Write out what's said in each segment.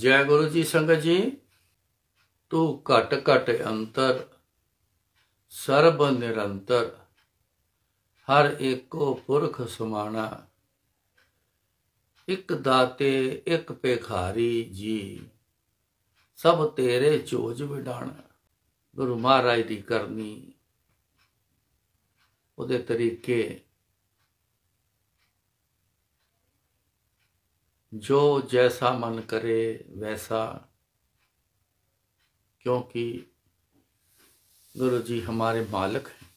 ਜੈ ਗੁਰੂ ਜੀ ਸੰਗਤ ਜੀ ਤੂੰ ਘਟ ਘਟ ਅੰਤਰ ਸਰਬ ਨਿਰੰਤਰ ਹਰ ਏਕੋ ਪੁਰਖ ਸਮਾਣਾ ਇਕ ਦਾਤੇ ਇਕ ਪੇਖਾਰੀ ਜੀ ਸਭ ਤੇਰੇ ਚੋਜ ਵਿਡਾਣਾ ਗੁਰੂ ਮਹਾਰਾਜ ਦੀ ਕਰਨੀ ਉਹਦੇ ਤਰੀਕੇ जो जैसा मन करे वैसा क्योंकि गुरु जी हमारे मालक हैं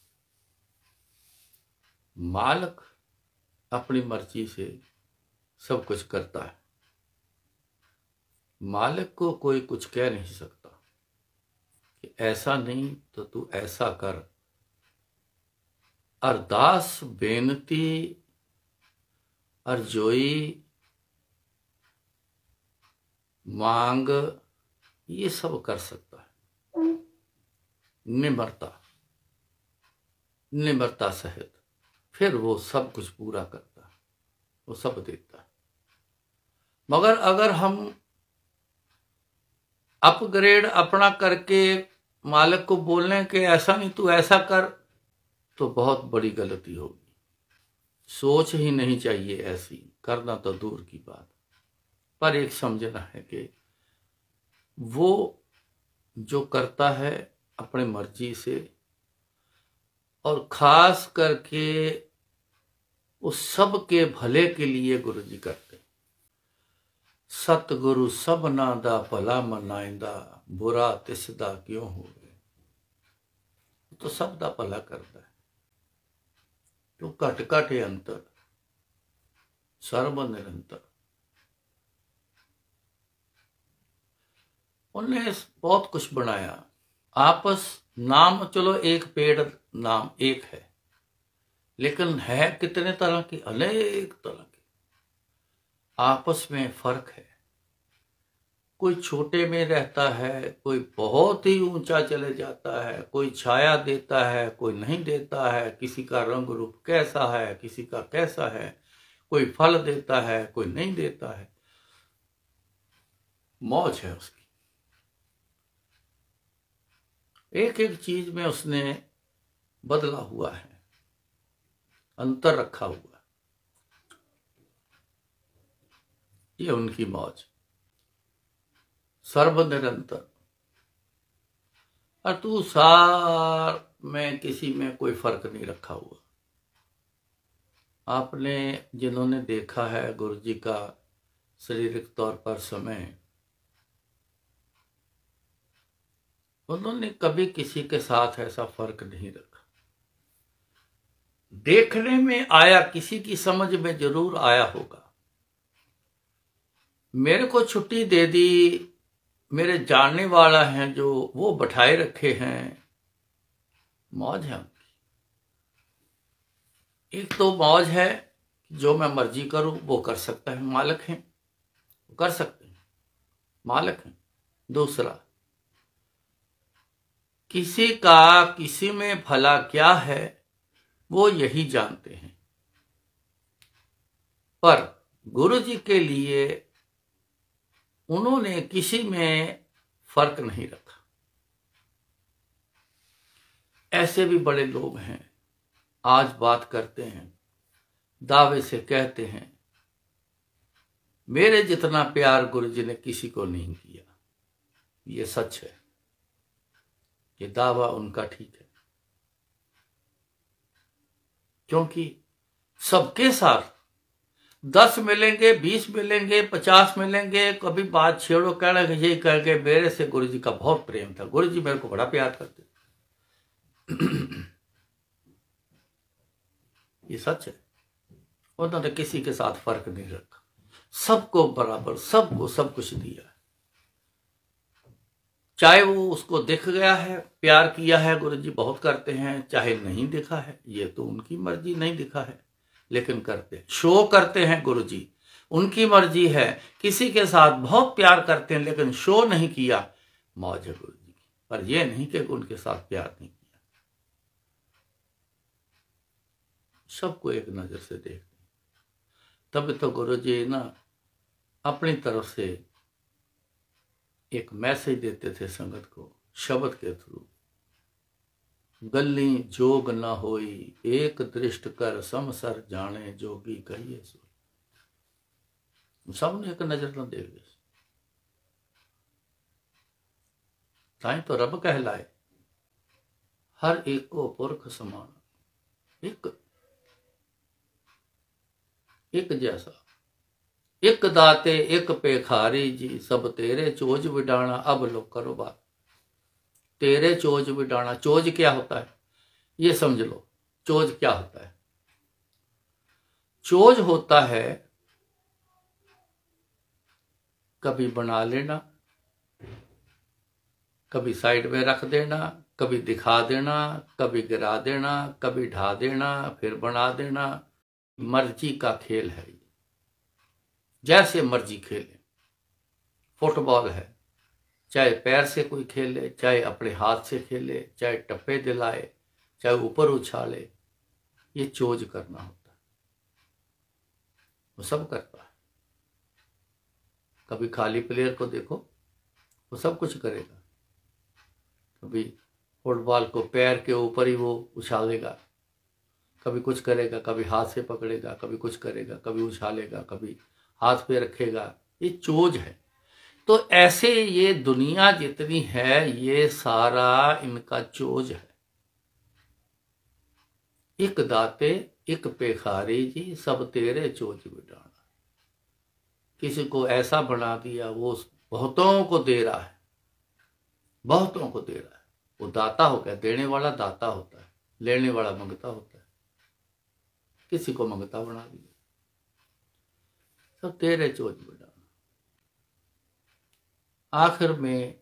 मालक अपनी मर्जी से सब कुछ करता है मालिक को कोई कुछ कह नहीं सकता कि ऐसा नहीं तो तू ऐसा कर अरदास बेनती अरजोई मांग ये सब कर सकता है निम्रता निम्रता सहित फिर वो सब कुछ पूरा करता है वो सब देता है मगर अगर हम अपग्रेड अपना करके मालिक को बोलने के ऐसा नहीं तू ऐसा कर तो बहुत बड़ी गलती होगी सोच ही नहीं चाहिए ऐसी करना तो दूर की बात पर एक समझना है कि वो जो करता है अपने मर्जी से और खास करके उस सब के भले के लिए गुरु जी करते सतगुरु सब नादा भला मनाइंदा बुरा तिसदा क्यों हो गए तो सब का भला करता है तो घट घट अंतर सर्व निरंतर उनने बहुत कुछ बनाया आपस नाम चलो एक पेड़ नाम एक है लेकिन है कितने तरह की अनेक तरह की आपस में फर्क है कोई छोटे में रहता है कोई बहुत ही ऊंचा चले जाता है कोई छाया देता है कोई नहीं देता है किसी का रंग रूप कैसा है किसी का कैसा है कोई फल देता है कोई नहीं देता है मौज है उसकी एक एक चीज में उसने बदला हुआ है अंतर रखा हुआ ये उनकी मौज सर्व निरंतर और तू सार में किसी में कोई फर्क नहीं रखा हुआ आपने जिन्होंने देखा है गुरु जी का शारीरिक तौर पर समय उन्होंने कभी किसी के साथ ऐसा फर्क नहीं रखा देखने में आया किसी की समझ में जरूर आया होगा मेरे को छुट्टी दे दी मेरे जानने वाला है जो वो बैठाए रखे हैं मौज है उनकी एक तो मौज है जो मैं मर्जी करूं वो कर सकता है मालक है कर सकते हैं मालक है दूसरा किसी का किसी में भला क्या है वो यही जानते हैं पर गुरु जी के लिए उन्होंने किसी में फर्क नहीं रखा ऐसे भी बड़े लोग हैं आज बात करते हैं दावे से कहते हैं मेरे जितना प्यार गुरु जी ने किसी को नहीं किया ये सच है ये दावा उनका ठीक है क्योंकि सबके साथ दस मिलेंगे बीस मिलेंगे पचास मिलेंगे कभी बात छेड़ो कहना कि ये कह के मेरे से गुरु जी का बहुत प्रेम था गुरु जी मेरे को बड़ा प्यार करते ये सच है उन्होंने किसी के साथ फर्क नहीं रखा सबको बराबर सबको सब कुछ दिया चाहे वो उसको दिख गया है प्यार किया है गुरु जी बहुत करते हैं चाहे नहीं दिखा है ये तो उनकी मर्जी नहीं दिखा है लेकिन करते हैं शो करते हैं गुरु जी उनकी मर्जी है किसी के साथ बहुत प्यार करते हैं लेकिन शो नहीं किया मौज है गुरु जी की पर यह नहीं कि उनके साथ प्यार नहीं किया सबको एक नजर से देखते तब तो गुरु जी ना अपनी तरफ से एक मैसेज देते थे संगत को शब्द के थ्रू गली जोग न होई एक दृष्ट कर समसर जाने जोगी कहिए सो सब एक नजर न देवे ताई तो रब कहलाए हर एक को पुरख समान एक एक जैसा एक दाते एक पेखारी जी सब तेरे चोज बिडाना अब लो करो बात तेरे चोज बिडाना चोज क्या होता है ये समझ लो चोज क्या होता है चोज होता है कभी बना लेना कभी साइड में रख देना कभी दिखा देना कभी गिरा देना कभी ढा देना फिर बना देना मर्जी का खेल है जैसे मर्जी खेले फुटबॉल है चाहे पैर से कोई खेले चाहे अपने हाथ से खेले चाहे टप्पे दिलाए चाहे ऊपर उछाले ये चोज करना होता है वो सब करता है कभी खाली प्लेयर को देखो वो सब कुछ करेगा कभी फुटबॉल को पैर के ऊपर ही वो उछालेगा कभी कुछ करेगा कभी हाथ से पकड़ेगा कभी कुछ करेगा कभी उछालेगा कभी हाथ पे रखेगा ये चोज है तो ऐसे ये दुनिया जितनी है ये सारा इनका चोज है एक दाते एक पेखारी जी सब तेरे चोज बिटाना किसी को ऐसा बना दिया वो बहुतों को दे रहा है बहुतों को दे रहा है वो दाता हो गया देने वाला दाता होता है लेने वाला मंगता होता है किसी को मंगता बना दिया सब तेरे चोच बड़ा आखिर में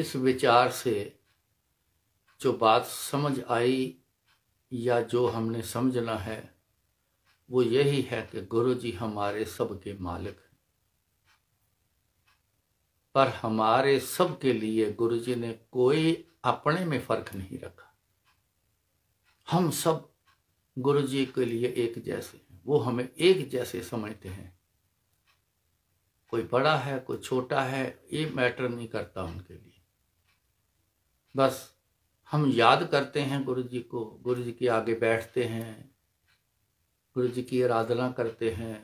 इस विचार से जो बात समझ आई या जो हमने समझना है वो यही है कि गुरु जी हमारे सब के मालिक हैं पर हमारे सब के लिए गुरु जी ने कोई अपने में फर्क नहीं रखा हम सब गुरु जी के लिए एक जैसे वो हमें एक जैसे समझते हैं कोई बड़ा है कोई छोटा है ये मैटर नहीं करता उनके लिए बस हम याद करते हैं गुरु जी को गुरु जी के आगे बैठते हैं गुरु जी की आराधना करते हैं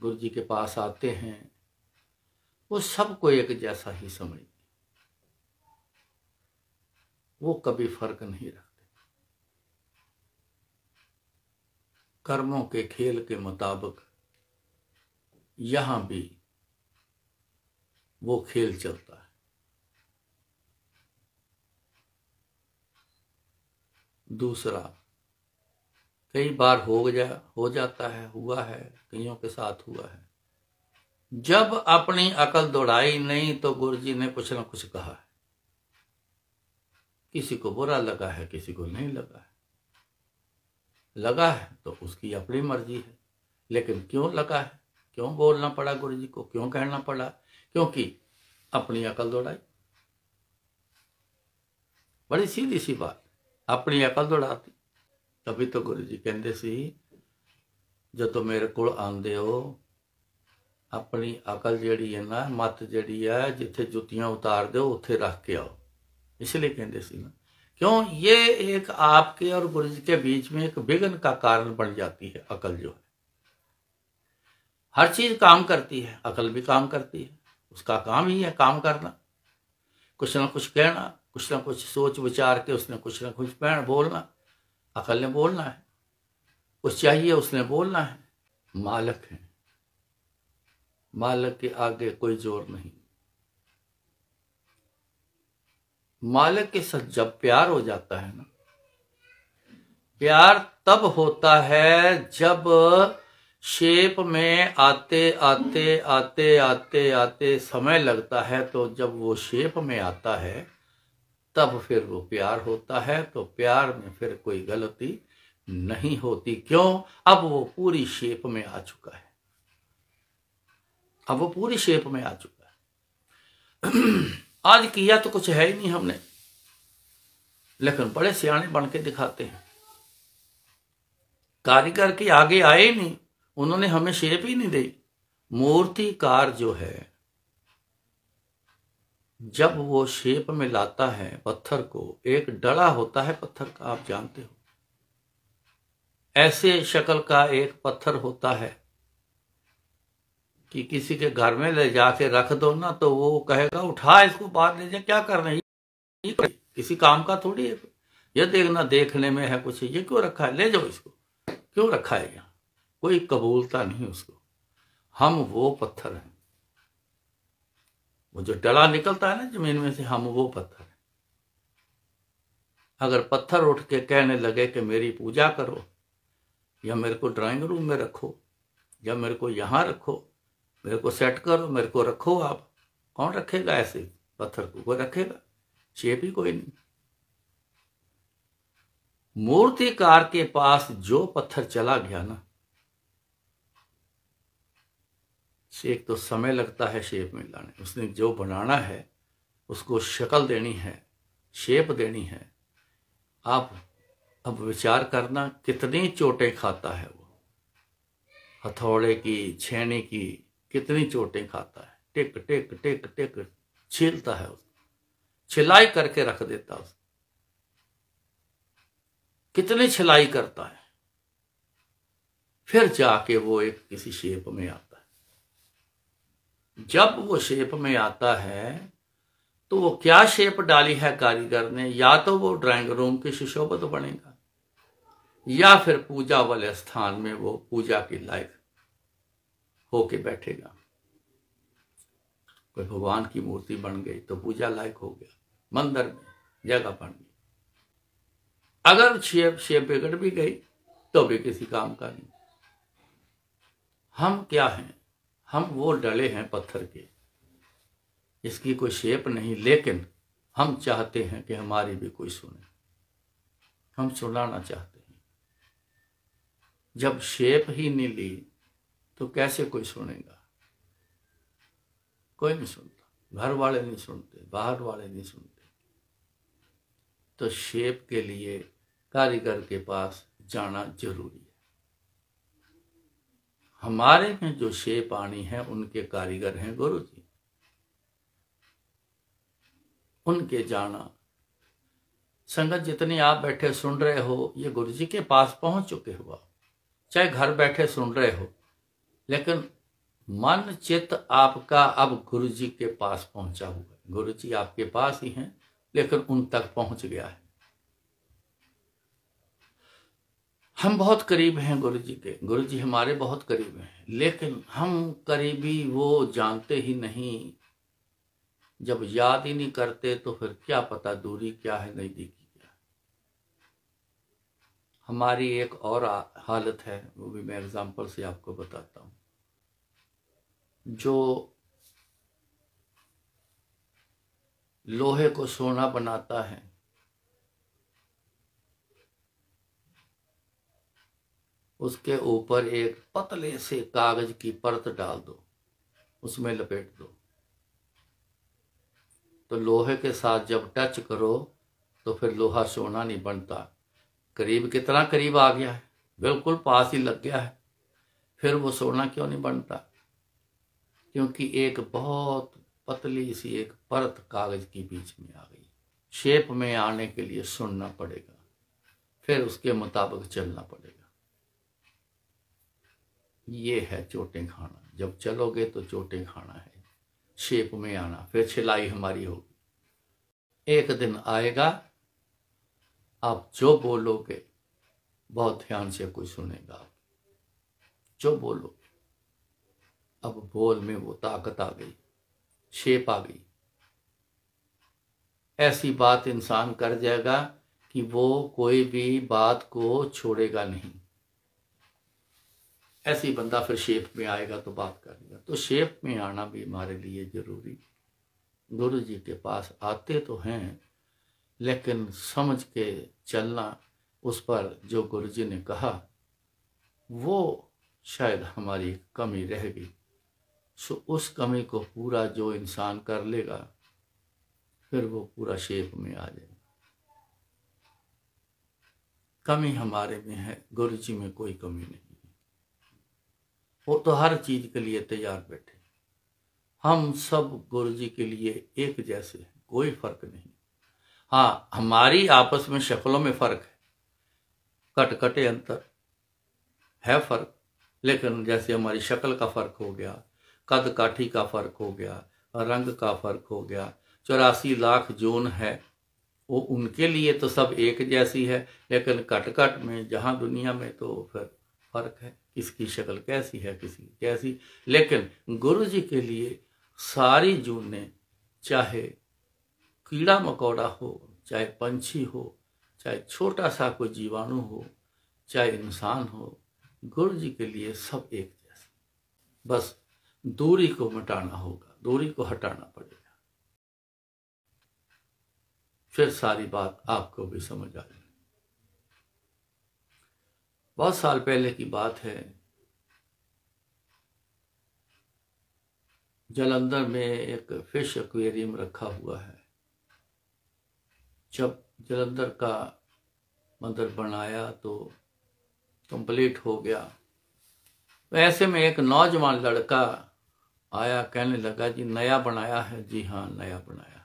गुरु जी के पास आते हैं वो सबको एक जैसा ही समझ वो कभी फर्क नहीं रहा कर्मों के खेल के मुताबिक यहां भी वो खेल चलता है दूसरा कई बार हो जा हो जाता है हुआ है कईयों के साथ हुआ है जब अपनी अकल दौड़ाई नहीं तो गुरु जी ने कुछ ना कुछ कहा है किसी को बुरा लगा है किसी को नहीं लगा है लगा है तो उसकी अपनी मर्जी है लेकिन क्यों लगा है क्यों बोलना पड़ा गुरु जी को क्यों कहना पड़ा क्योंकि अपनी अकल दौड़ाई बड़ी सीधी सी बात अपनी अकल दौड़ाती तभी तो गुरु जी कहते सी जो तो मेरे को आंदे हो अपनी अकल जड़ी है ना मत जड़ी है जिथे जुतियां उतार दो उथे रख के आओ इसलिए कहें ना क्यों ये एक आपके और गुरु जी के बीच में एक विघ्न का कारण बन जाती है अकल जो है हर चीज काम करती है अकल भी काम करती है उसका काम ही है काम करना कुछ ना कुछ कहना कुछ ना कुछ सोच विचार के उसने कुछ ना कुछ पहन बोलना अकल ने बोलना है कुछ चाहिए उसने बोलना है मालक है मालक के आगे कोई जोर नहीं मालिक के साथ जब प्यार हो जाता है ना प्यार तब होता है जब शेप में आते आते आते आते आते समय लगता है तो जब वो शेप में आता है तब फिर वो प्यार होता है तो प्यार में फिर कोई गलती नहीं होती क्यों अब वो पूरी शेप में आ चुका है अब वो पूरी शेप में आ चुका है आज किया तो कुछ है ही नहीं हमने लेकिन बड़े सियाने बन के दिखाते हैं कारीगर के आगे आए ही नहीं उन्होंने हमें शेप ही नहीं दी मूर्तिकार जो है जब वो शेप में लाता है पत्थर को एक डड़ा होता है पत्थर का आप जानते हो ऐसे शक्ल का एक पत्थर होता है कि किसी के घर में ले जाके रख दो ना तो वो कहेगा उठा इसको बाहर ले जाए क्या कर रहे हैं तो किसी काम का थोड़ी है ये देखना देखने में है कुछ ये क्यों रखा है ले जाओ इसको क्यों रखा है यहाँ कोई कबूलता नहीं उसको हम वो पत्थर हैं वो जो डला निकलता है ना जमीन में से हम वो पत्थर हैं अगर पत्थर उठ के कहने लगे कि मेरी पूजा करो या मेरे को ड्राइंग रूम में रखो या मेरे को यहां रखो मेरे को सेट करो मेरे को रखो आप कौन रखेगा ऐसे पत्थर को कोई रखेगा शेप ही कोई नहीं मूर्तिकार के पास जो पत्थर चला गया ना एक तो समय लगता है शेप में लाने उसने जो बनाना है उसको शक्ल देनी है शेप देनी है आप अब विचार करना कितनी चोटें खाता है वो हथौड़े की छेने की कितनी चोटें खाता है टिक टिक टिक टिक छीलता है उसको छिलाई करके रख देता उसको कितनी छिलाई करता है फिर जाके वो एक किसी शेप में आता है जब वो शेप में आता है तो वो क्या शेप डाली है कारीगर ने या तो वो ड्राइंग रूम के सुशोभित बनेगा या फिर पूजा वाले स्थान में वो पूजा की लायक होके बैठेगा कोई भगवान की मूर्ति बन गई तो पूजा लायक हो गया मंदिर में जगह बन गई अगर शेप शेप बिगड़ भी गई तो भी किसी काम का नहीं हम क्या हैं हम वो डले हैं पत्थर के इसकी कोई शेप नहीं लेकिन हम चाहते हैं कि हमारी भी कोई सुने हम सुनाना चाहते हैं जब शेप ही नहीं ली तो कैसे कोई सुनेगा कोई नहीं सुनता घर वाले नहीं सुनते बाहर वाले नहीं सुनते तो शेप के लिए कारीगर के पास जाना जरूरी है हमारे में जो शेप आनी है उनके कारीगर हैं गुरु जी उनके जाना संगत जितनी आप बैठे सुन रहे हो ये गुरु जी के पास पहुंच चुके हो आप चाहे घर बैठे सुन रहे हो लेकिन मन चित्त आपका अब गुरु जी के पास पहुंचा हुआ है गुरु जी आपके पास ही हैं लेकिन उन तक पहुंच गया है हम बहुत करीब हैं गुरु जी के गुरु जी हमारे बहुत करीब हैं लेकिन हम करीबी वो जानते ही नहीं जब याद ही नहीं करते तो फिर क्या पता दूरी क्या है नजदीकी क्या हमारी एक और हालत है वो भी मैं एग्जाम्पल से आपको बताता हूँ जो लोहे को सोना बनाता है उसके ऊपर एक पतले से कागज की परत डाल दो उसमें लपेट दो तो लोहे के साथ जब टच करो तो फिर लोहा सोना नहीं बनता करीब कितना करीब आ गया है बिल्कुल पास ही लग गया है फिर वो सोना क्यों नहीं बनता क्योंकि एक बहुत पतली सी एक परत कागज की बीच में आ गई शेप में आने के लिए सुनना पड़ेगा फिर उसके मुताबिक चलना पड़ेगा ये है चोटें खाना जब चलोगे तो चोटें खाना है शेप में आना फिर छिलाई हमारी होगी एक दिन आएगा आप जो बोलोगे बहुत ध्यान से कोई सुनेगा आप जो बोलोगे अब बोल में वो ताकत आ गई शेप आ गई ऐसी बात इंसान कर जाएगा कि वो कोई भी बात को छोड़ेगा नहीं ऐसी बंदा फिर शेप में आएगा तो बात करेगा तो शेप में आना भी हमारे लिए ज़रूरी गुरु जी के पास आते तो हैं लेकिन समझ के चलना उस पर जो गुरु जी ने कहा वो शायद हमारी कमी रह गई सो उस कमी को पूरा जो इंसान कर लेगा फिर वो पूरा शेप में आ जाएगा कमी हमारे में है गुरु जी में कोई कमी नहीं है वो तो हर चीज के लिए तैयार बैठे हम सब गुरु जी के लिए एक जैसे हैं कोई फर्क नहीं हाँ हमारी आपस में शक्लों में फर्क है कटकटे अंतर है फर्क लेकिन जैसे हमारी शक्ल का फर्क हो गया कद काठी का फर्क हो गया रंग का फर्क हो गया चौरासी लाख जोन है वो उनके लिए तो सब एक जैसी है लेकिन कटकट में जहाँ दुनिया में तो फिर फर्क है किसकी शक्ल कैसी है किसी कैसी लेकिन गुरु जी के लिए सारी जूने चाहे कीड़ा मकोड़ा हो चाहे पंछी हो चाहे छोटा सा कोई जीवाणु हो चाहे इंसान हो गुरु जी के लिए सब एक जैसे बस दूरी को मिटाना होगा दूरी को हटाना पड़ेगा फिर सारी बात आपको भी समझ आ जाएगी बहुत साल पहले की बात है जलंधर में एक फिश एक्वेरियम रखा हुआ है जब जलंधर का मंदिर बनाया तो कंप्लीट हो गया तो ऐसे में एक नौजवान लड़का आया कहने लगा जी नया बनाया है जी हाँ नया बनाया है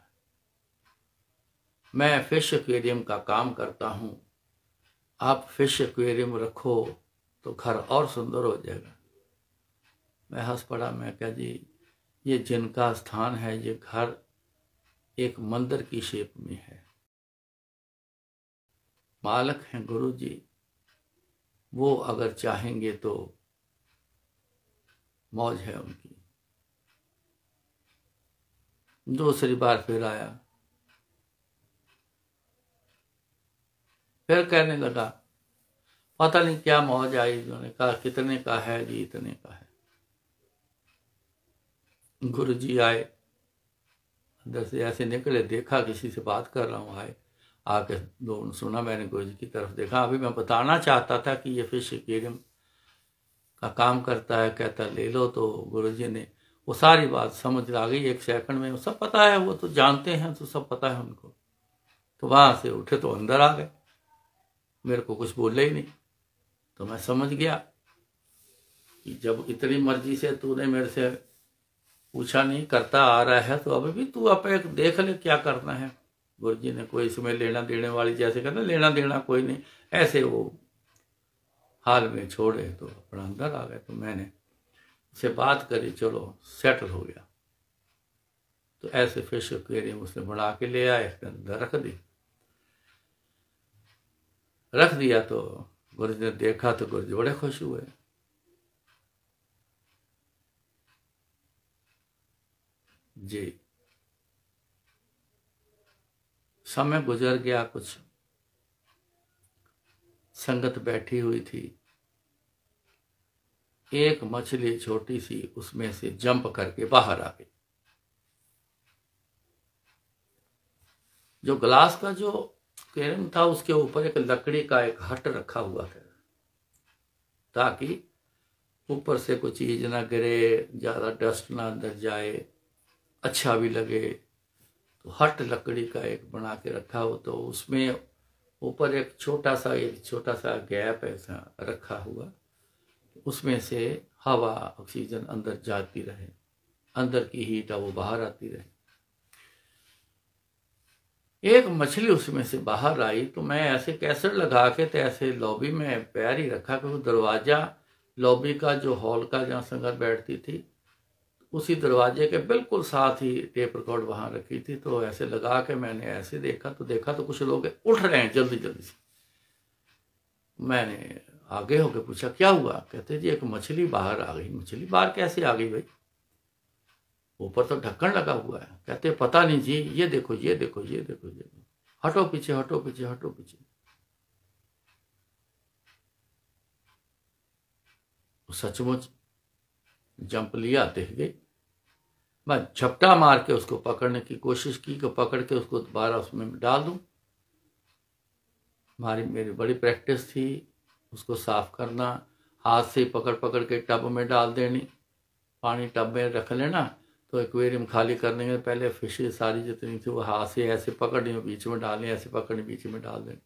मैं फिश एक्वेरियम का काम करता हूँ आप फिश एक्वेरियम रखो तो घर और सुंदर हो जाएगा मैं हंस पड़ा मैं क्या जी ये जिनका स्थान है ये घर एक मंदिर की शेप में है मालक हैं गुरु जी वो अगर चाहेंगे तो मौज है उनकी दूसरी बार फिर आया फिर कहने लगा पता नहीं क्या मौज आई उन्होंने कहा कितने का है जी इतने का है गुरु जी आए अंदर से ऐसे निकले देखा किसी से बात कर रहा हूँ आए आके दो सुना मैंने गुरु जी की तरफ देखा अभी मैं बताना चाहता था कि ये फिश एक्वेरियम का काम करता है कहता ले लो तो गुरु जी ने वो सारी बात समझ आ गई एक सेकंड में वो सब पता है वो तो जानते हैं तो सब पता है उनको तो वहां से उठे तो अंदर आ गए मेरे को कुछ बोले ही नहीं तो मैं समझ गया कि जब इतनी मर्जी से तूने मेरे से पूछा नहीं करता आ रहा है तो अभी भी तू आप एक देख ले क्या करना है गुरु जी ने कोई इसमें लेना देने वाली जैसे कहना लेना देना कोई नहीं ऐसे वो हाल में छोड़े तो अपना अंदर आ गए तो मैंने से बात करी चलो सेटल हो गया तो ऐसे फिश एक्वेरियम उसने बढ़ा के ले आया इसके अंदर रख दी रख दिया तो गुरु ने देखा तो गुरु बड़े खुश हुए जी समय गुजर गया कुछ संगत बैठी हुई थी एक मछली छोटी सी उसमें से जंप करके बाहर आ गई जो ग्लास का जो कैरम था उसके ऊपर एक लकड़ी का एक हट रखा हुआ था ताकि ऊपर से कोई चीज ना गिरे ज़्यादा डस्ट ना अंदर जाए अच्छा भी लगे तो हट लकड़ी का एक बना के रखा हो तो उसमें ऊपर एक छोटा सा एक छोटा सा गैप ऐसा रखा हुआ उसमें से हवा ऑक्सीजन अंदर जाती रहे अंदर की हीट है वो बाहर आती रहे एक मछली उसमें से बाहर आई तो मैं ऐसे कैसेट लगा के तो ऐसे लॉबी में पैर ही रखा क्योंकि दरवाज़ा लॉबी का जो हॉल का जहाँ संगत बैठती थी उसी दरवाजे के बिल्कुल साथ ही टेप रिकॉर्ड वहाँ रखी थी तो ऐसे लगा के मैंने ऐसे देखा तो देखा तो कुछ लोग उठ रहे हैं जल्दी जल्दी से मैंने आगे होके पूछा क्या हुआ कहते जी एक मछली बाहर आ गई मछली बाहर कैसे आ गई भाई ऊपर तो ढक्कन लगा हुआ है कहते पता नहीं जी ये देखो ये देखो ये देखो ये देखो हटो पीछे हटो पीछे हटो पीछे तो सचमुच जंप लिया देख गई मैं झपटा मार के उसको पकड़ने की कोशिश की कि पकड़ के उसको दोबारा उसमें डाल दूं हमारी मेरी बड़ी प्रैक्टिस थी उसको साफ करना हाथ से पकड़ पकड़ के टब में डाल देनी पानी टब में रख लेना तो एक्वेरियम खाली करने के पहले फिश सारी जितनी थी वो हाथ से ऐसे पकड़नी बीच में डालनी ऐसे पकड़नी बीच में डाल देनी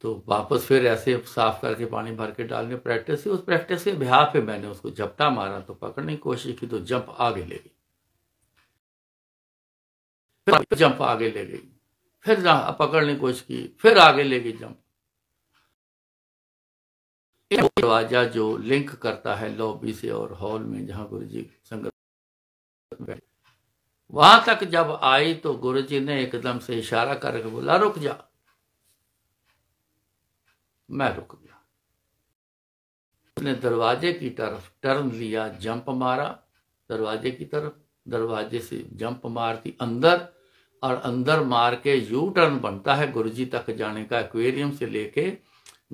तो वापस फिर ऐसे साफ करके पानी भर के डालने प्रैक्टिस उस प्रैक्टिस के बिहार पे मैंने उसको झपटा मारा तो पकड़ने की कोशिश की तो जंप आगे ले गई जंप आगे ले गई फिर पकड़ने की कोशिश की फिर आगे लेके गई दरवाजा जो लिंक करता है लॉबी से और हॉल में जहां गुरु जी संगत वहां तक जब आई तो गुरु जी ने एकदम से इशारा करके बोला रुक जा मैं रुक गया उसने दरवाजे की तरफ टर्न लिया जंप मारा दरवाजे की तरफ दरवाजे से जंप मारती अंदर और अंदर मार के यू टर्न बनता है गुरुजी तक जाने का एक्वेरियम से लेके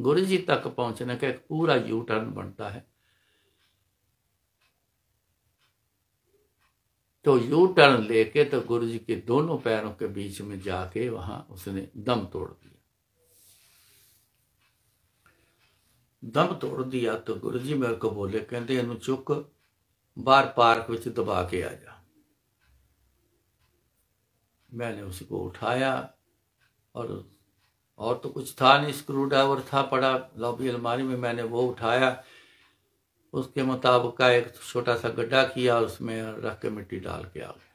गुरुजी तक पहुंचने का एक पूरा यू टर्न बनता है तो यू टर्न लेके तो गुरु जी के दोनों पैरों के बीच में जाके वहां उसने दम तोड़ दिया दम तोड़ दिया तो गुरु जी मेरे को बोले कहते इनू चुक बाहर पार्क में दबा के आ जा मैंने उसको उठाया और और तो कुछ था नहीं स्क्रू ड्राइवर था पड़ा लॉबी अलमारी में मैंने वो उठाया उसके मुताबिक का एक छोटा सा गड्ढा किया उसमें रख के मिट्टी डाल के आ गया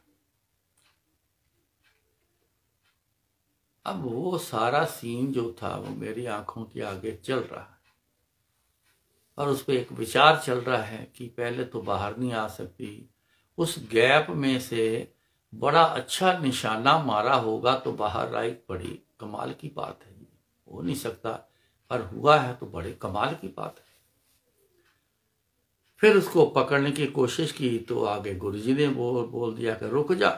अब वो सारा सीन जो था वो मेरी आंखों के आगे चल रहा है और उस पर एक विचार चल रहा है कि पहले तो बाहर नहीं आ सकती उस गैप में से बड़ा अच्छा निशाना मारा होगा तो बाहर राइट पड़ी कमाल की बात है हो नहीं सकता पर हुआ है तो बड़े कमाल की बात है फिर उसको पकड़ने की कोशिश की तो आगे गुरुजी ने बोल बोल दिया कि रुक जा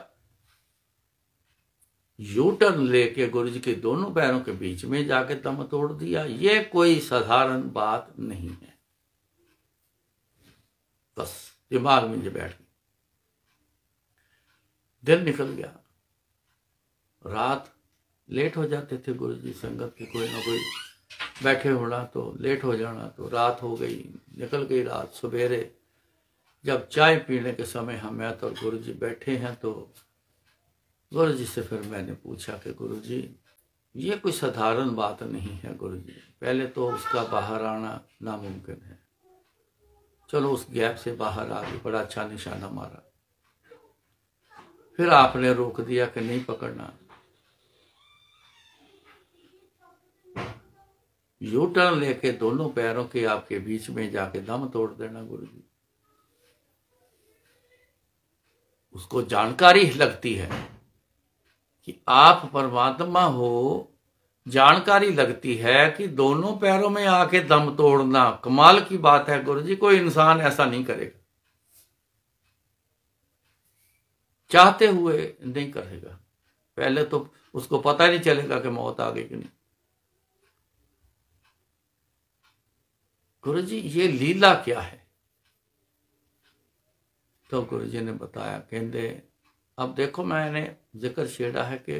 यू टर्न लेके गुरु जी के दोनों पैरों के बीच में जाके दम तोड़ दिया ये कोई साधारण बात नहीं है बस दिमाग में बैठ दिन निकल गया रात लेट हो जाते थे गुरु जी संगत के कोई ना कोई बैठे होना तो लेट हो जाना तो रात हो गई निकल गई रात सवेरे जब चाय पीने के समय हम मैं तो गुरु जी बैठे हैं तो गुरु जी से फिर मैंने पूछा कि गुरु जी ये कोई साधारण बात नहीं है गुरु जी पहले तो उसका बाहर आना नामुमकिन है चलो उस गैप से बाहर आ गए बड़ा अच्छा निशाना मारा फिर आपने रोक दिया कि नहीं पकड़ना यू टर्न लेके दोनों पैरों के आपके बीच में जाके दम तोड़ देना गुरु जी उसको जानकारी लगती है कि आप परमात्मा हो जानकारी लगती है कि दोनों पैरों में आके दम तोड़ना कमाल की बात है गुरु जी कोई इंसान ऐसा नहीं करेगा चाहते हुए नहीं करेगा पहले तो उसको पता नहीं चलेगा कि मौत आ गई कि नहीं गुरु जी ये लीला क्या है तो गुरु जी ने बताया कहते अब देखो मैंने जिक्र छेड़ा है कि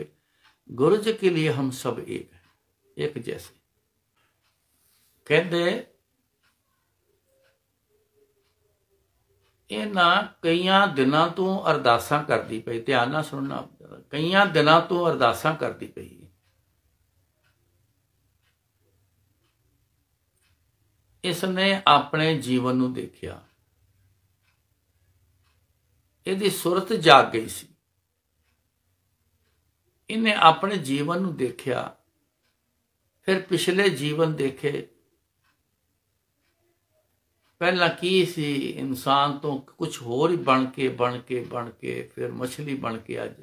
गुरु जी के लिए हम सब एक हैं एक जैसे कहते ਨਾ ਕਈਆਂ ਦਿਨਾਂ ਤੋਂ ਅਰਦਾਸਾਂ ਕਰਦੀ ਪਈ ਧਿਆਨ ਨਾਲ ਸੁਣਨਾ ਕਈਆਂ ਦਿਨਾਂ ਤੋਂ ਅਰਦਾਸਾਂ ਕਰਦੀ ਪਈ ਇਸ ਨੇ ਆਪਣੇ ਜੀਵਨ ਨੂੰ ਦੇਖਿਆ ਇਹਦੀ ਸੁਰਤ ਜਾਗ ਗਈ ਸੀ ਇਹਨੇ ਆਪਣੇ ਜੀਵਨ ਨੂੰ ਦੇਖਿਆ ਫਿਰ ਪਿਛਲੇ ਜੀਵਨ ਦੇਖੇ ਪਹਿਲਾਂ ਕੀ ਸੀ ਇਨਸਾਨ ਤੋਂ ਕੁਝ ਹੋਰ ਹੀ ਬਣ ਕੇ ਬਣ ਕੇ ਬਣ ਕੇ ਫਿਰ ਮੱਛਲੀ ਬਣ ਕੇ ਅੱਜ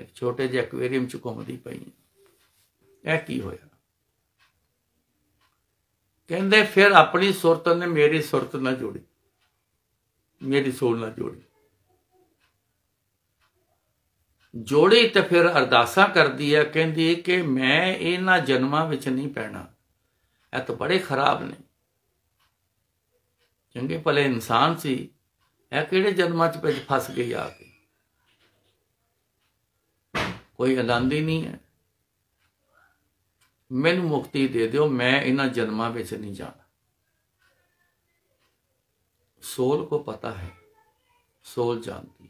ਇੱਕ ਛੋਟੇ ਜਿਹੇ ਐਕਵੇਰੀਅਮ ਚ ਘੁੰਮਦੀ ਪਈ ਇਹ ਕੀ ਹੋਇਆ ਕਹਿੰਦੇ ਫਿਰ ਆਪਣੀ ਸੁਰਤ ਨੇ ਮੇਰੀ ਸੁਰਤ ਨਾਲ ਜੋੜੀ ਮੇਰੀ ਸੋਲ ਨਾਲ ਜੋੜੀ ਜੋੜੀ ਤੇ ਫਿਰ ਅਰਦਾਸਾਂ ਕਰਦੀ ਹੈ ਕਹਿੰਦੀ ਕਿ ਮੈਂ ਇਹਨਾਂ ਜਨਮਾਂ ਵਿੱਚ ਨਹੀਂ ਪੈਣਾ ਇਹ ਤਾਂ ਬੜੇ ਖਰਾਬ ਨੇ चंगे भले इंसान से यह कि ਜਨਮਾਂ च ਵਿੱਚ गई ਗਈ ਆ ਕੇ ਕੋਈ ਆਨੰਦ ਹੀ ਨਹੀਂ ਹੈ ਮੈਨੂੰ ਮੁਕਤੀ ਦੇ ਦਿਓ ਮੈਂ ਇਹਨਾਂ ਜਨਮਾਂ सोल को पता है सोल जानती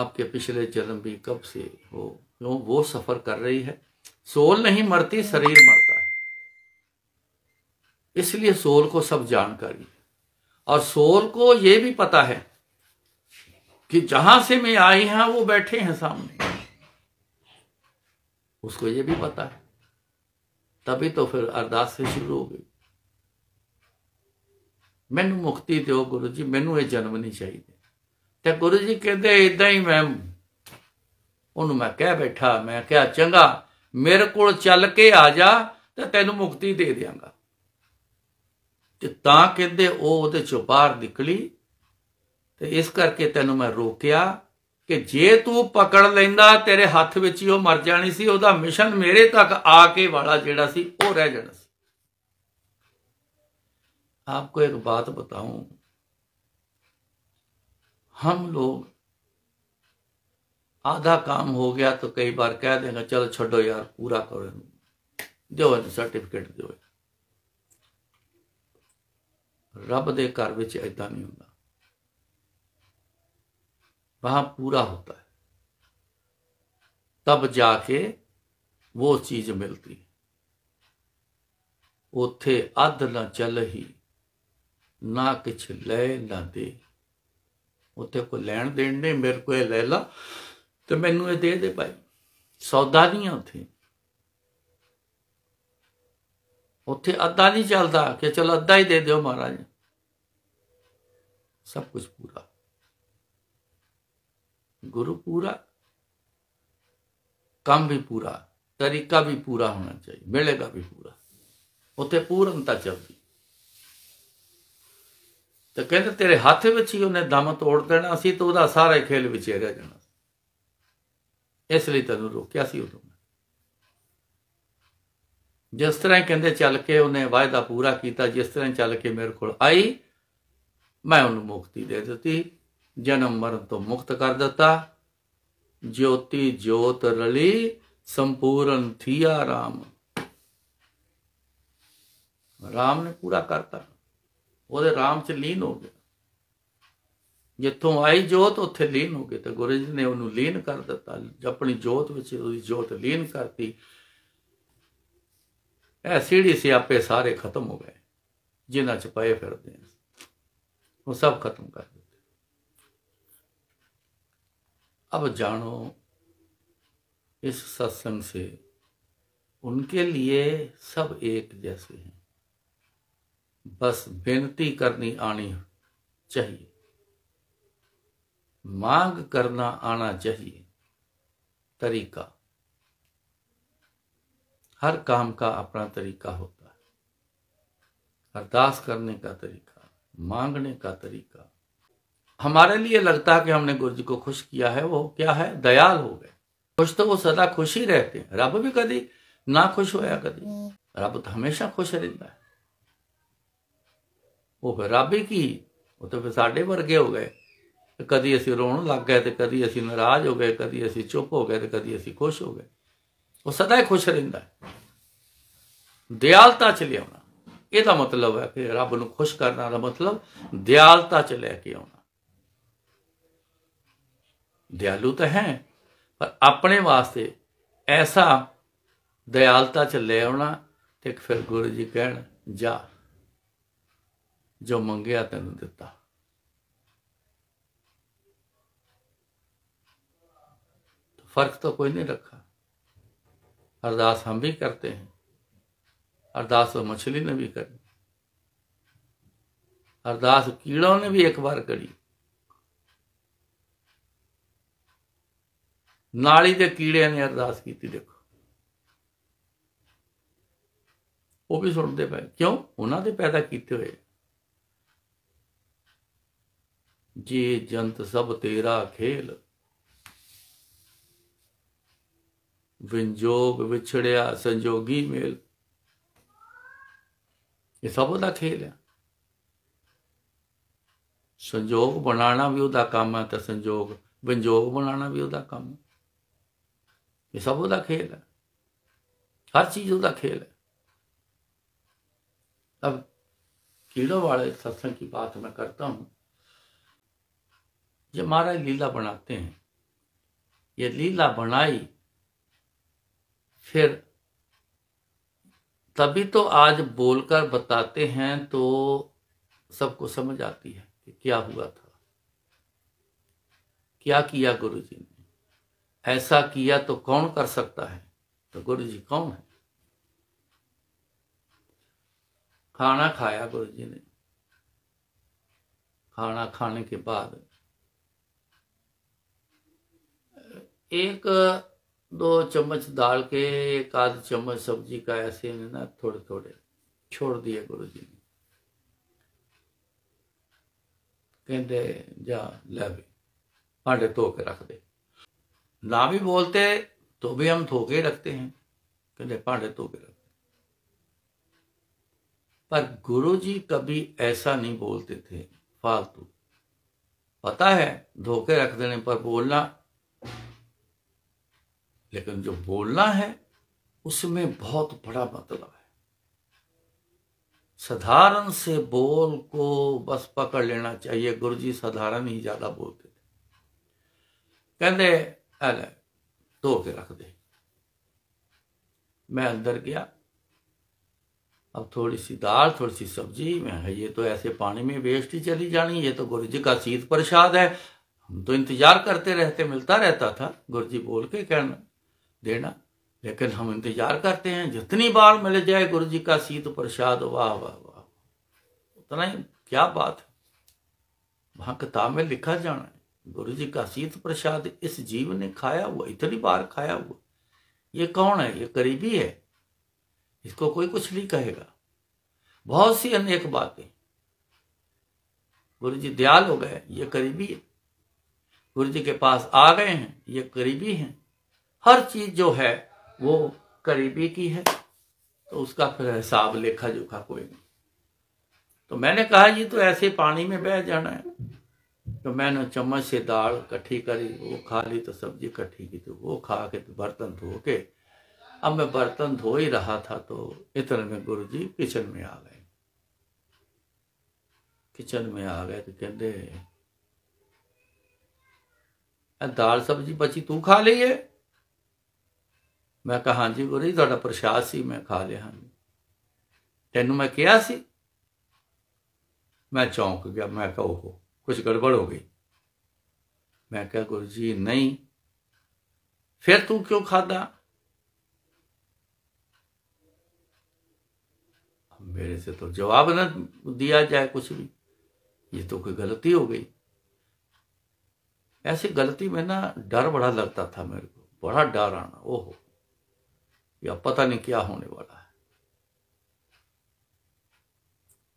आपके पिछले जन्म भी कब से हो क्यों वो सफर कर रही है सोल नहीं मरती शरीर मरता है इसलिए सोल को सब जानकारी और सोल को यह भी पता है कि जहां से मैं आई हैं वो बैठे हैं सामने उसको ये भी पता है तभी तो फिर अरदास से शुरू हो गई ਮੈਨੂੰ ਮੁਕਤੀ ਦਿਓ ਗੁਰੂ ਜੀ ਮੈਨੂੰ ਇਹ ਜਨਮ ਨਹੀਂ ਚਾਹੀਦਾ ਤੇ ਗੁਰੂ ਜੀ ਕਹਿੰਦੇ ਇਦਾਂ ਹੀ ਮੈਂ ਉਹਨੂੰ ਮੈਂ ਕਹਿ ਬੈਠਾ ਮੈਂ ਕਿਹਾ ਚੰਗਾ ਮੇਰੇ ਕੋਲ ਚੱਲ ਕੇ ਆ ਜਾ ਤੇ ਤੈਨੂੰ ਮੁਕਤੀ ਦੇ ਦਿਆਂਗਾ ਤੇ ਤਾਂ ਕਹਿੰਦੇ ਉਹ ਉਹਦੇ ਚੋਂ ਬਾਹਰ ਨਿਕਲੀ ਤੇ ਇਸ ਕਰਕੇ ਤੈਨੂੰ ਮੈਂ ਰੋਕਿਆ ਕਿ ਜੇ ਤੂੰ ਪਕੜ ਲੈਂਦਾ ਤੇਰੇ ਹੱਥ ਵਿੱਚ ਹੀ ਉਹ ਮਰ ਜਾਣੀ ਸੀ ਉਹਦਾ ਮਿਸ਼ਨ ਮੇਰੇ ਤੱਕ ਆ ਕੇ ਵਾਲਾ ਜਿਹੜਾ ਸੀ ਉਹ ਰਹਿ ਜਾਣਾ ਸੀ ਆਪਕੋ ਇੱਕ ਬਾਤ ਬਤਾਉਂ ਹਮ ਲੋਗ ਆਧਾ ਕੰਮ ਹੋ ਗਿਆ ਤਾਂ ਕਈ ਵਾਰ ਕਹਿ ਦੇਗਾ ਚਲ ਛੱਡੋ ਯਾਰ ਪੂਰਾ ਕਰੋ ਦਿਓ ਸਰਟੀਫਿਕੇਟ ਦਿਓ ਰੱਬ ਦੇ ਘਰ ਵਿੱਚ ਐਦਾਂ ਨਹੀਂ ਹੁੰਦਾ ਵਾਹ ਪੂਰਾ ਹੁੰਦਾ ਹੈ ਤਬ ਜਾ ਕੇ ਉਹ ਚੀਜ਼ ਮਿਲਦੀ ਉਥੇ ਅੱਧ ਨਾ ਚੱਲਹੀ ਨਾ ਕਿਛ ਲੈ ਨਾ ਦੇ ਉਥੇ ਕੋ ਲੈਣ ਦੇਣ ਨੇ ਮੇਰੇ ਕੋਲ ਲੈ ਲਾ ਤੇ ਮੈਨੂੰ ਇਹ ਦੇ ਦੇ ਭਾਈ ਸੌਦਾ ਨਹੀਂ ਆ ਉਥੇ ਉੱਥੇ ਅੱਧਾ ਨਹੀਂ ਚੱਲਦਾ ਕਿ ਚਲ ਅੱਧਾ ਹੀ ਦੇ ਦਿਓ ਮਹਾਰਾਜ ਸਭ ਕੁਝ ਪੂਰਾ ਗੁਰੂ ਪੂਰਾ ਕੰਮ ਵੀ ਪੂਰਾ ਤਰੀਕਾ ਵੀ ਪੂਰਾ ਹੋਣਾ ਚਾਹੀਦਾ ਮਿਲੇਗਾ ਵੀ ਪੂਰਾ ਉੱਥੇ ਪੂਰਨਤਾ ਚੱਲਦੀ ਤਾਂ ਕਹਿੰਦੇ ਤੇਰੇ ਹੱਥ ਵਿੱਚ ਹੀ ਉਹਨੇ ਦਮ ਤੋੜ ਦੇਣਾ ਸੀ ਤੇ ਉਹਦਾ ਸਾਰਾ ਖੇਲ ਵਿੱਚ ਰਹਿ ਜਾਣਾ ਇਸ ਲਈ ਤੈਨੂੰ ਰੋਕਿਆ ਸੀ ਉਹਨੂੰ ਜਿਸ ਤਰ੍ਹਾਂ ਕਹਿੰਦੇ ਚੱਲ ਕੇ ਉਹਨੇ ਵਾਅਦਾ ਪੂਰਾ ਕੀਤਾ ਜਿਸ ਤਰ੍ਹਾਂ ਚੱਲ ਕੇ ਮੇਰੇ ਕੋਲ ਆਈ ਮੈਂ ਉਹਨੂੰ ਮੁਕਤੀ ਦੇ ਦਿੱਤੀ ਜਨਮ ਮਰਨ ਤੋਂ ਮੁਕਤ ਕਰ ਦਿੱਤਾ ਜੋਤੀ ਜੋਤ ਰਲੀ ਸੰਪੂਰਨ ਥੀਆ ਰਾਮ ਰਾਮ ਨੇ ਪੂਰਾ ਕਰਤਾ ਉਹਦੇ ਰਾਮ ਚ ਲੀਨ ਹੋ ਗਿਆ ਜਿੱਥੋਂ ਆਈ ਜੋਤ ਉੱਥੇ ਲੀਨ ਹੋ ਗਈ ਤੇ ਗੁਰੂ ਜੀ ਨੇ ਉਹਨੂੰ ਲੀਨ ਕਰ ਦਿੱਤਾ ਆਪਣੀ ਜੋਤ ਵਿੱਚ ਉਹਦੀ ਜੋਤ ਲੀਨ ਕਰਤੀ ਇਹ ਸੀੜੀ ਸਿਆਪੇ सारे खत्म हो गए जिन्हें ਚ ਪਏ ਫਿਰਦੇ ਆ ਉਹ ਸਭ ਖਤਮ ਕਰ अब जानो इस सत्संग से उनके लिए सब एक जैसे हैं बस बेनती करनी आनी चाहिए मांग करना आना चाहिए तरीका हर काम का अपना तरीका होता है अरदास करने का तरीका मांगने का तरीका हमारे लिए लगता है कि हमने गुरु जी को खुश किया है वो क्या है दयाल हो गए खुश तो वो सदा खुश ही रहते हैं रब भी कभी ना खुश होया कभी रब तो हमेशा खुश रहता है वो फिर रब ही की वो तो फिर साढ़े वर्गे हो गए कभी असी रोन लग गए तो कभी असी नाराज हो गए कभी असी चुप हो गए तो कभी असी खुश हो गए ਉਹ ਸਦਾ ਹੀ ਖੁਸ਼ ਰਹਿੰਦਾ ਹੈ ਦਿਆਲਤਾ ਚ ਲਿਆਉਣਾ ਇਹਦਾ ਮਤਲਬ ਹੈ ਕਿ ਰੱਬ ਨੂੰ ਖੁਸ਼ ਕਰਨਾ ਦਾ ਮਤਲਬ ਦਿਆਲਤਾ ਚ ਲੈ ਕੇ ਆਉਣਾ ਦਿਆਲੂ ਤਾਂ ਹੈ ਪਰ ਆਪਣੇ ਵਾਸਤੇ ਐਸਾ ਦਿਆਲਤਾ ਚ ਲੈ ਆਉਣਾ ਤੇ ਫਿਰ ਗੁਰੂ ਜੀ ਕਹਿਣ ਜਾ ਜੋ ਮੰਗਿਆ ਤੈਨੂੰ ਦਿੱਤਾ ਫਰਕ ਤਾਂ ਕੋਈ ਨਹੀਂ ਰੱਖਾ ਅਰਦਾਸ हम भी करते हैं अरदास वो मछली ने भी करी अरदास कीड़ों ने भी एक बार करी ਨਾਲੀ ਦੇ ਕੀੜਿਆਂ ਨੇ ਅਰਦਾਸ ਕੀਤੀ ਦੇਖੋ ਉਹ ਵੀ ਸੁਣਦੇ ਪਏ ਕਿਉਂ ਉਹਨਾਂ ਦੇ ਪੈਦਾ ਕੀਤੇ ਹੋਏ ਜੇ ਜੰਤ ਸਭ ਤੇਰਾ ਖੇਲ बिन जोग बिछड़िया संजोगी मेल ये सब ਉਹਦਾ ਖੇਲ ਹੈ ਸੰਜੋਗ ਬਣਾਉਣਾ ਵੀ ਉਹਦਾ ਕੰਮ ਹੈ ਤੇ ਸੰਜੋਗ ਵਿੰਜੋਗ ਬਣਾਉਣਾ ਵੀ ਉਹਦਾ ਕੰਮ ਹੈ ਇਹ ਸਭ ਉਹਦਾ ਖੇਲ ਹੈ ਹਰ ਚੀਜ਼ ਉਹਦਾ ਖੇਲ ਹੈ अब कीड़ों वाले सत्संग की बात मैं करता हूँ ये महाराज लीला बनाते हैं ये लीला बनाई फिर तभी तो आज बोलकर बताते हैं तो सबको समझ आती है कि क्या हुआ था क्या किया गुरु जी ने ऐसा किया तो कौन कर सकता है तो गुरु जी कौन है खाना खाया गुरु जी ने खाना खाने के बाद एक दो चम्मच दाल के एक आध चम्मच सब्जी का ऐसे ना थोड़े थोड़े छोड़ दिए गुरु जी ने कहते जा ले भी भांडे धो के रख दे ना भी बोलते तो भी हम धो के रखते हैं कहते भांडे धो के रख पर गुरु जी कभी ऐसा नहीं बोलते थे फालतू पता है धो के रख देने पर बोलना लेकिन जो बोलना है उसमें बहुत बड़ा मतलब है साधारण से बोल को बस पकड़ लेना चाहिए गुरु जी साधारण ही ज्यादा बोलते थे कहते अरे तो के रख दे मैं अंदर गया अब थोड़ी सी दाल थोड़ी सी सब्जी मैं ये तो ऐसे पानी में वेस्ट ही चली जानी ये तो गुरु जी का शीत प्रसाद है हम तो इंतजार करते रहते मिलता रहता था गुरु जी बोल के कहना देना लेकिन हम इंतजार करते हैं जितनी बार मिल जाए गुरु जी का सीत प्रसाद वाह वाह वाह उतना ही क्या बात है वहां किताब में लिखा जाना है गुरु जी का सीत प्रसाद इस जीव ने खाया हुआ इतनी बार खाया हुआ ये कौन है ये करीबी है इसको कोई कुछ नहीं कहेगा बहुत सी अनेक बातें गुरु जी दयाल हो गए ये करीबी है गुरु जी के पास आ गए हैं ये करीबी हैं हर चीज जो है वो करीबी की है तो उसका फिर हिसाब लेखा जोखा कोई नहीं तो मैंने कहा जी तो ऐसे पानी में बह जाना है तो मैंने चम्मच से दाल कट्ठी करी वो खा ली तो सब्जी इकट्ठी की तो वो खा के तो बर्तन धो के अब मैं बर्तन धो ही रहा था तो इतने में गुरु जी किचन में आ गए किचन में आ गए तो कहते दाल सब्जी बची तू खा ली है ਮੈਂ ਕਿਹਾ ਹਾਂਜੀ ਗੁਰੂ ਜੀ ਤੁਹਾਡਾ ਪ੍ਰਸ਼ਾਦ ਸੀ ਮੈਂ ਖਾ ਲਿਆ ਹਾਂ ਤੈਨੂੰ ਮੈਂ ਕਿਹਾ ਸੀ ਮੈਂ ਚੌਂਕ ਗਿਆ ਮੈਂ ਕਿਹਾ ਉਹ ਕੁਝ ਗੜਬੜ ਹੋ ਗਈ ਮੈਂ ਕਿਹਾ ਗੁਰੂ ਜੀ ਨਹੀਂ ਫਿਰ ਤੂੰ ਕਿਉਂ ਖਾਦਾ ਮੇਰੇ ਸੇ ਤੋ ਜਵਾਬ ਨਾ ਦਿਆ ਜਾਏ ਕੁਝ ਵੀ ਇਹ ਤਾਂ ਕੋਈ ਗਲਤੀ ਹੋ ਗਈ ਐਸੀ ਗਲਤੀ ਮੈਨਾਂ ਡਰ ਬੜਾ ਲੱਗਦਾ ਥਾ ਮੇਰੇ ਕੋ ਬੜਾ ਡਰ ਆਣਾ ਓਹੋ या ਪਤਾ ਨਹੀਂ ਕੀ ਹੋਣੇ ਵਾਲਾ ਹੈ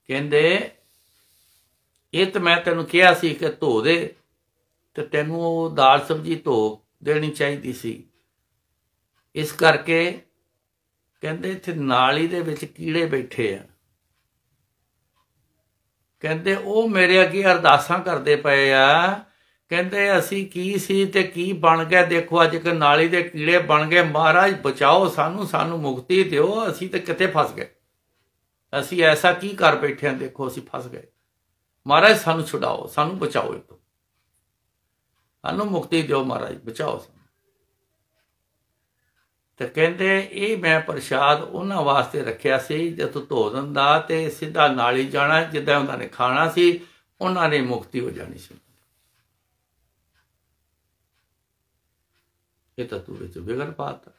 ਕਹਿੰਦੇ ਇਹ ਤਾਂ ਮੈਂ ਤੈਨੂੰ ਕਿਹਾ ਸੀ ਕਿ ਧੋ ਦੇ ਤੇ ਤੈਨੂੰ ਉਹ ਦਾਲ ਸਬਜੀ ਧੋ ਦੇਣੀ ਚਾਹੀਦੀ ਸੀ ਇਸ ਕਰਕੇ ਕਹਿੰਦੇ ਇੱਥੇ ਨਾਲੀ ਦੇ ਵਿੱਚ ਕੀੜੇ ਬੈਠੇ ਆ ਕਹਿੰਦੇ ਉਹ ਮੇਰੇ ਅੱਗੇ ਅਰਦਾਸਾਂ ਕਰਦੇ ਪਏ ਆ ਕਹਿੰਦੇ ਅਸੀਂ ਕੀ ਸੀ ਤੇ ਕੀ ਬਣ ਗਏ ਦੇਖੋ ਅੱਜ ਕ ਨਾਲੀ ਦੇ ਕੀੜੇ ਬਣ ਗਏ ਮਹਾਰਾਜ ਬਚਾਓ ਸਾਨੂੰ ਸਾਨੂੰ ਮੁਕਤੀ ਦਿਓ ਅਸੀਂ ਤੇ ਕਿੱਥੇ ਫਸ ਗਏ ਅਸੀਂ ਐਸਾ ਕੀ ਕਰ ਬੈਠੇ ਆ ਦੇਖੋ ਅਸੀਂ ਫਸ ਗਏ ਮਹਾਰਾਜ ਸਾਨੂੰ ਛੁਡਾਓ ਸਾਨੂੰ ਬਚਾਓ ਇਹ ਤੋਂ ਸਾਨੂੰ ਮੁਕਤੀ ਦਿਓ ਮਹਾਰਾਜ ਬਚਾਓ ਤੇ ਕਹਿੰਦੇ ਇਹ ਮੈਂ ਪ੍ਰਸ਼ਾਦ ਉਹਨਾਂ ਵਾਸਤੇ ਰੱਖਿਆ ਸੀ ਜਦੋਂ ਧੋਦਨ ਦਾ ਤੇ ਸਿੱਧਾ ਨਾਲੀ ਜਾਣਾ ਜਿੱਦਾਂ ਉਹਨਾਂ ਨੇ ਖਾਣਾ ਸੀ ਉਹਨਾਂ ਨੇ ਮੁਕਤੀ ਹੋ ਜਾਣੀ ਸੀ ਇਹ ਤਾਂ ਤੂੰ ਵਿੱਚ ਵਿਗੜ ਪਾਤਾ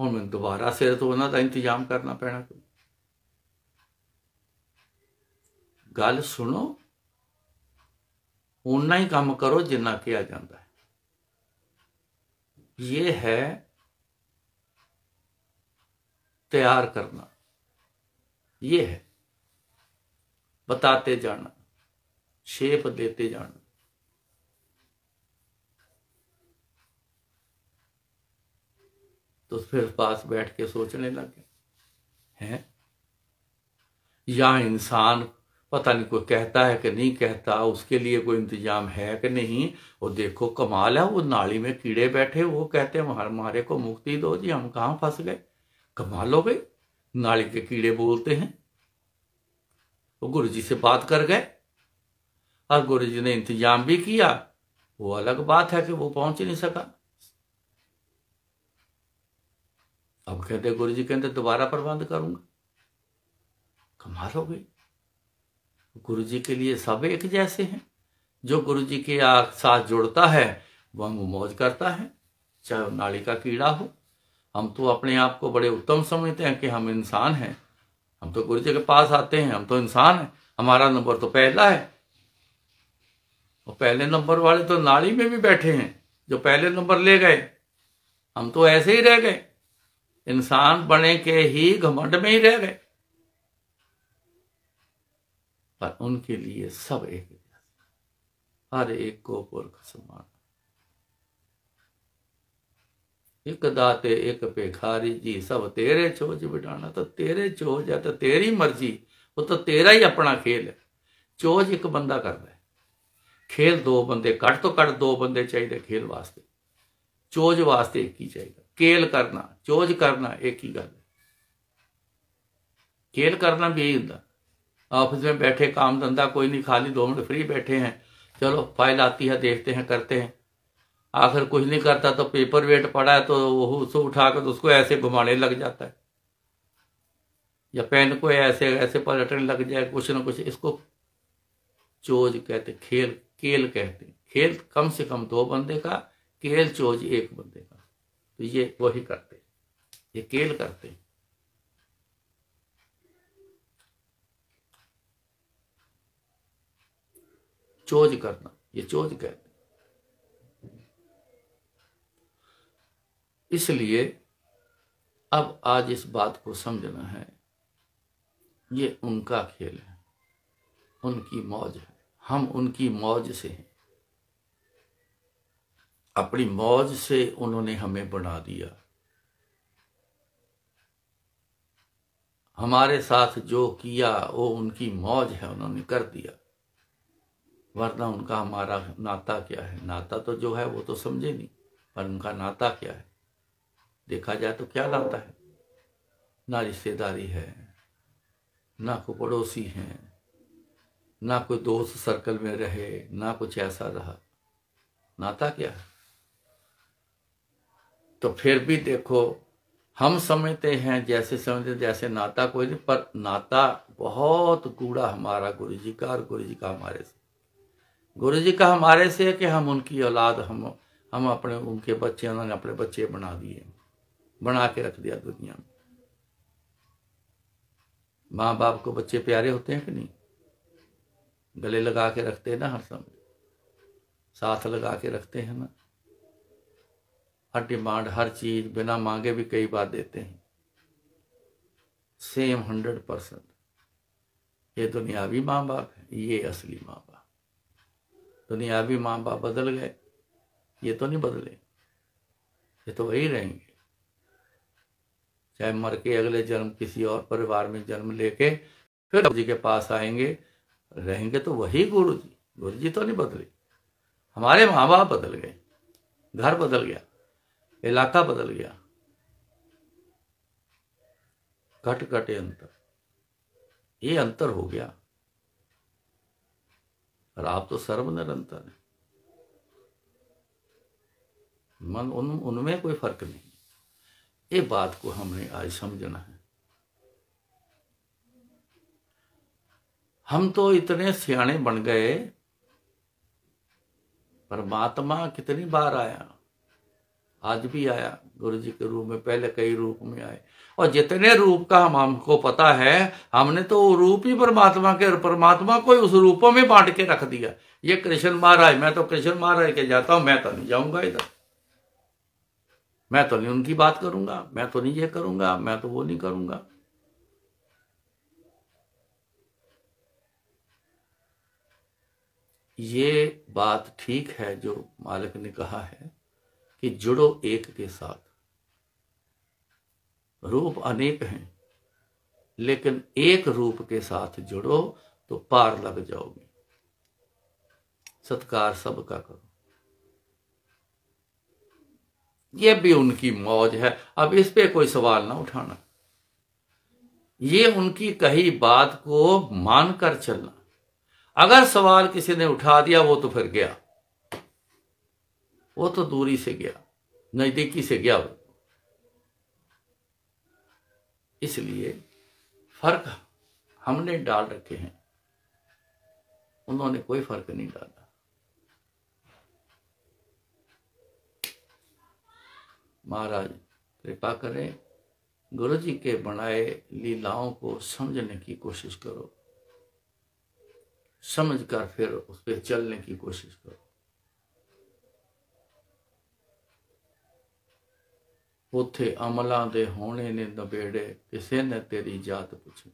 ਹੁਣ ਮੈਨੂੰ ਦੁਬਾਰਾ ਸਿਰ ਤੋਂ ਉਹਨਾਂ ਦਾ ਇੰਤਜ਼ਾਮ ਕਰਨਾ ਪੈਣਾ ਗੱਲ ਸੁਣੋ ਉਨਾ ਹੀ ਕੰਮ ਕਰੋ ਜਿੰਨਾ ਕਿਹਾ ਜਾਂਦਾ ਹੈ ਇਹ ਹੈ ਤਿਆਰ ਕਰਨਾ ਇਹ ਹੈ ਬਤਾਤੇ ਜਾਣਾ शेप ਦੇਤੇ ਜਾਣਾ तो फिर पास बैठ के सोचने लगे हैं या इंसान पता नहीं कोई कहता है कि नहीं कहता उसके लिए कोई इंतजाम है कि नहीं वो देखो कमाल है वो नाली में कीड़े बैठे वो कहते हैं हमारे को मुक्ति दो जी हम कहाँ फंस गए कमाल हो गई नाली के कीड़े बोलते हैं वो गुरु जी से बात कर गए और गुरु जी ने इंतजाम भी किया वो अलग बात है कि वो पहुंच नहीं सका अब कहते गुरु जी कहते दोबारा प्रबंध करूंगा कमाल हो गई गुरु जी के लिए सब एक जैसे हैं जो गुरु जी के साथ जुड़ता है वह मौज करता है चाहे वो नाली का कीड़ा हो हम तो अपने आप को बड़े उत्तम समझते हैं कि हम इंसान हैं हम तो गुरु जी के पास आते हैं हम तो इंसान हैं हमारा नंबर तो पहला है और पहले नंबर वाले तो नाली में भी बैठे हैं जो पहले नंबर ले गए हम तो ऐसे ही रह गए इंसान बने के ही घमंड में ही रह गए पर उनके लिए सब एक ਹਰ ਇੱਕ ਕੋ ਪੁਰਖ ਸਮਾਨ ਇੱਕ ਦਾਤੇ ਇੱਕ ਭੇਖਾਰੀ ਜੀ ਸਭ ਤੇਰੇ ਚੋਜ ਬਿਟਾਣਾ ਤਾਂ ਤੇਰੇ ਚੋਜ ਹੈ ਤਾਂ ਤੇਰੀ ਮਰਜ਼ੀ ਉਹ ਤਾਂ ਤੇਰਾ ਹੀ ਆਪਣਾ ਖੇਲ ਹੈ ਚੋਜ ਇੱਕ ਬੰਦਾ ਕਰਦਾ ਹੈ ਖੇਲ ਦੋ ਬੰਦੇ ਘੱਟ ਤੋਂ ਘੱਟ ਦੋ ਬੰਦੇ ਚਾਹੀਦੇ ਖੇਲ ਵਾਸਤੇ ਚੋਜ ਵਾਸਤੇ ਇੱਕ ਹੀ ਚਾਹੀਦਾ केल करना चोज करना एक ही गल केल करना भी यही होंगे ऑफिस में बैठे काम धंधा कोई नहीं खाली दो मिनट फ्री बैठे हैं चलो फाइल आती है देखते हैं करते हैं आखिर कुछ नहीं करता तो पेपर वेट पड़ा है तो वो उसको उठाकर तो उसको ऐसे घुमाने लग जाता है या पेन को ऐसे ऐसे पलटने लग जाए कुछ ना कुछ इसको चोज कहते खेल केल कहते खेल कम से कम दो बंदे का केल चोज एक बंदे का तो ये वही करते ये केल करते चोज करना ये चोज कहते इसलिए अब आज इस बात को समझना है ये उनका खेल है उनकी मौज है हम उनकी मौज से हैं अपनी मौज से उन्होंने हमें बना दिया हमारे साथ जो किया वो उनकी मौज है उन्होंने कर दिया वरना उनका हमारा नाता क्या है नाता तो जो है वो तो समझे नहीं पर उनका नाता क्या है देखा जाए तो क्या नाता है ना रिश्तेदारी है ना कोई पड़ोसी है ना कोई दोस्त सर्कल में रहे ना कुछ ऐसा रहा नाता क्या है तो फिर भी देखो हम समझते हैं जैसे समझते जैसे नाता कोई नहीं पर नाता बहुत गूढ़ा हमारा गुरु जी का और गुरु जी का हमारे से गुरु जी का हमारे से है कि हम उनकी औलाद हम हम अपने उनके बच्चे उन्होंने अपने बच्चे बना दिए बना के रख दिया दुनिया में माँ बाप को बच्चे प्यारे होते हैं कि नहीं गले लगा के रखते हैं ना हर समय साथ लगा के रखते हैं ना हर डिमांड हर चीज बिना मांगे भी कई बार देते हैं सेम हंड्रेड परसेंट ये दुनियावी माँ बाप है ये असली माँ बाप दुनियावी माँ बाप बदल गए ये तो नहीं बदले ये तो वही रहेंगे चाहे मर के अगले जन्म किसी और परिवार में जन्म लेके फिर जी के पास आएंगे रहेंगे तो वही गुरु जी गुरु जी तो नहीं बदले हमारे माँ बाप बदल गए घर बदल गया इलाका बदल गया घट घटे अंतर ये अंतर हो गया और आप तो सर्व निरंतर है मन उन उनमें कोई फर्क नहीं ये बात को हमने आज समझना है हम तो इतने सियाने बन गए परमात्मा कितनी बार आया आज भी आया गुरु जी के रूप में पहले कई रूप में आए और जितने रूप का हम हमको पता है हमने तो रूप ही परमात्मा के परमात्मा को उस रूपों में बांट के रख दिया ये कृष्ण महाराज मैं तो कृष्ण महाराज के जाता हूं मैं तो नहीं जाऊंगा इधर मैं तो नहीं उनकी बात करूंगा मैं तो नहीं ये करूंगा मैं तो वो नहीं करूंगा ये बात ठीक है जो मालिक ने कहा है कि जुड़ो एक के साथ रूप अनेक हैं लेकिन एक रूप के साथ जुड़ो तो पार लग जाओगे सत्कार सबका करो ये भी उनकी मौज है अब इस पे कोई सवाल ना उठाना ये उनकी कही बात को मानकर चलना अगर सवाल किसी ने उठा दिया वो तो फिर गया वो तो दूरी से गया नज़दीकी से गया वो इसलिए फर्क हमने डाल रखे हैं उन्होंने कोई फर्क नहीं डाला महाराज कृपा करें गुरु जी के बनाए लीलाओं को समझने की कोशिश करो समझकर फिर उस पर चलने की कोशिश करो ਉਥੇ ਅਮਲਾਂ ਦੇ ਹੋਣੇ ਨੇ ਦਬੇੜੇ ਕਿਸੇ ਨੇ ਤੇਰੀ ਜਾਤ ਪੁੱਛਣੀ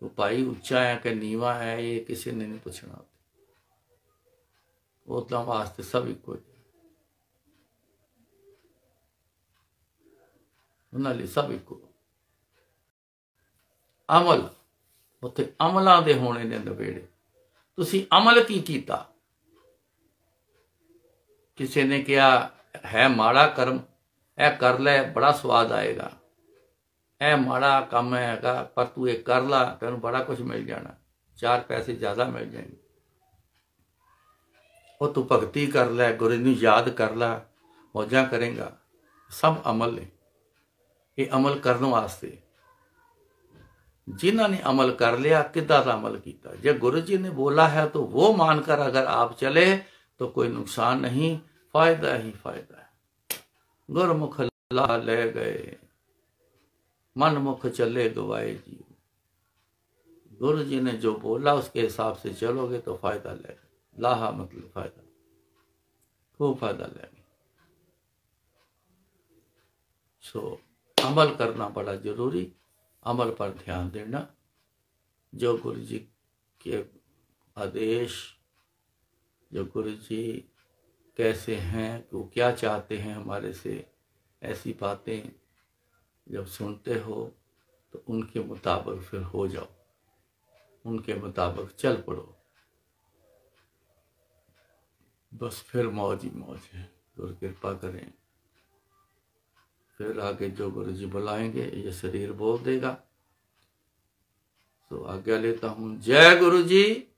ਤੂੰ ਭਾਈ ਉੱਚਾ ਹੈ ਕਿ ਨੀਵਾ ਹੈ ਇਹ ਕਿਸੇ ਨੇ ਨਹੀਂ ਪੁੱਛਣਾ ਉਹ ਤਾਂ ਵਾਸਤੇ ਸਭ ਇੱਕੋ ਹੀ ਉਹਨਾਂ ਲਈ ਸਭ ਇੱਕੋ ਅਮਲ ਉਥੇ ਅਮਲਾਂ ਦੇ ਹੋਣੇ ਨੇ ਦਬੇੜੇ ਤੁਸੀਂ ਅਮਲ ਕੀ ਕੀਤਾ ਕਿਸੇ ਨੇ ਕਿਹਾ ਹੈ ਮਾੜਾ ਕਰਮ ਇਹ ਕਰ ਲੈ ਬੜਾ ਸਵਾਦ ਆਏਗਾ ਇਹ ਮਾੜਾ ਕੰਮ ਹੈਗਾ ਪਰ ਤੂੰ ਇਹ ਕਰ ਲਾ ਤੈਨੂੰ ਬੜਾ ਕੁਝ ਮਿਲ ਜਾਣਾ ਚਾਰ ਪੈਸੇ ਜ਼ਿਆਦਾ ਮਿਲ ਜਾਣਗੇ ਉਹ ਤੂੰ ਭਗਤੀ ਕਰ ਲੈ ਗੁਰੂ ਨੂੰ ਯਾਦ ਕਰ ਲੈ ਮੌਜਾਂ ਕਰੇਗਾ ਸਭ ਅਮਲ ਨੇ ਇਹ ਅਮਲ ਕਰਨ ਵਾਸਤੇ ਜਿਨ੍ਹਾਂ ਨੇ ਅਮਲ ਕਰ ਲਿਆ ਕਿੱਦਾਂ ਦਾ ਅਮਲ ਕੀਤਾ ਜੇ ਗੁਰੂ ਜੀ ਨੇ ਬੋਲਾ ਹੈ ਤਾਂ ਉਹ ਮੰਨ ਕਰ ਅਗਰ ਆਪ ਚਲੇ ਤਾਂ ਕੋਈ ਨੁਕਸਾਨ ਨਹੀਂ ਫਾਇਦਾ ਹੀ ਫਾਇਦਾ गुरमुख ला ले गए मन मुख चले गवाए जी गुरु जी ने जो बोला उसके हिसाब से चलोगे तो फायदा ले लाहा मतलब फायदा खूब फायदा लेंगे सो अमल करना बड़ा जरूरी अमल पर ध्यान देना जो गुरु जी के आदेश जो गुरु जी कैसे हैं वो क्या चाहते हैं हमारे से ऐसी बातें जब सुनते हो तो उनके मुताबिक फिर हो जाओ उनके मुताबिक चल पड़ो बस फिर मौज ही मौज है तो कृपा करें फिर आगे जो गुरु जी बुलाएंगे ये शरीर बोल देगा तो आज्ञा लेता हूँ जय गुरु जी